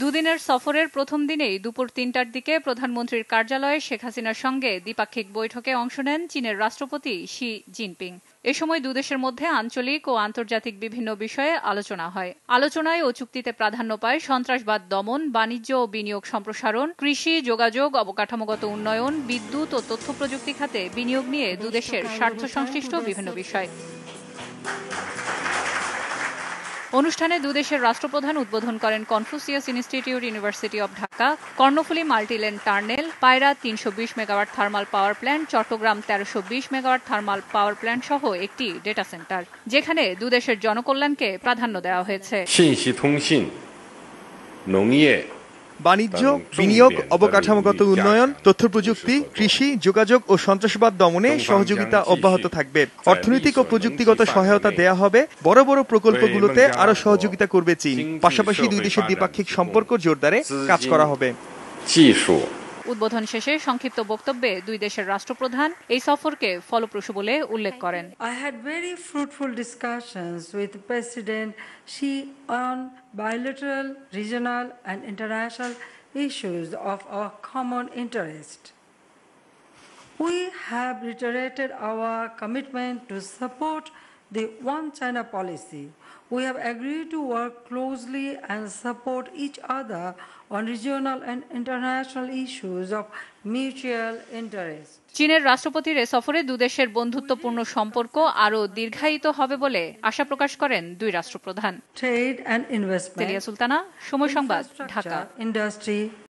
দুদিনের সফরের প্রথম দিনেই দুপুর তিনটার দিকে প্রধানমন্ত্রীর কার্যালয়ে শেখ হাসিনার সঙ্গে দ্বিপাক্ষিক বৈঠকে অংশ নেন চীনের রাষ্ট্রপতি শি জিনপিং এ সময় দুদেশের মধ্যে আঞ্চলিক ও আন্তর্জাতিক বিভিন্ন বিষয়ে আলোচনা হয় আলোচনায় ও চুক্তিতে প্রাধান্য পায় সন্ত্রাসবাদ দমন বাণিজ্য ও বিনিয়োগ সম্প্রসারণ কৃষি যোগাযোগ অবকাঠামোগত উন্নয়ন বিদ্যুৎ ও তথ্য প্রযুক্তি খাতে বিনিয়োগ নিয়ে দুদেশের স্বার্থ সংশ্লিষ্ট বিভিন্ন বিষয় অনুষ্ঠানে দুদেশের রাষ্ট্রপ্রধান উদ্বোধন করেন Confucius institute university of Dhaka Karnaphuli multilane tunnel Payra তিনশো বিশ megawatt thermal power plant Chattogram তেরোশো বিশ মেগাওয়াট থার্মাল পাওয়ার প্ল্যান্ট সহ একটি ডেটা সেন্টার যেখানে দুদেশের জনকল্যাণকে প্রাধান্য দেওয়া হয়েছে বাণিজ্য বিনিয়োগ অবকাঠামোগত উন্নয়ন তথ্য প্রযুক্তি কৃষি যোগাযোগ ও সন্ত্রাসবাদ দমনে সহযোগিতা অব্যাহত থাকবে অর্থনৈতিক ও প্রযুক্তিগত সহায়তা দেয়া হবে বড় বড় প্রকল্পগুলোতে আরো সহযোগিতা করবে চীন পাশাপাশি দুই দেশের দ্বিপাক্ষিক সম্পর্ক জোরদারে কাজ করা হবে উদ্বোধন শেষে সংক্ষিপ্ত বক্তব্যে দুই দেশের রাষ্ট্রপ্রধান এই সফরকে ফলপ্রসূ বলে উল্লেখ করেন I had very fruitful discussions with president Xi on bilateral regional and international issues of a common interest we have reiterated our commitment to support the One China policy, we have agreed to work closely and support each other on regional and international issues of mutual interest. চীনের রাষ্ট্রপতির এ সফরে দুদেশের বন্ধুত্বপূর্ণ সম্পর্ক আরও দীর্ঘায়িত হবে বলে আশা প্রকাশ করেন দুই রাষ্ট্রপ্রধান ট্রেড অ্যান্ড ইনভেস্টমেন্ট সুলতানা সময় সংবাদ ঢাকা ইন্ডাস্ট্রি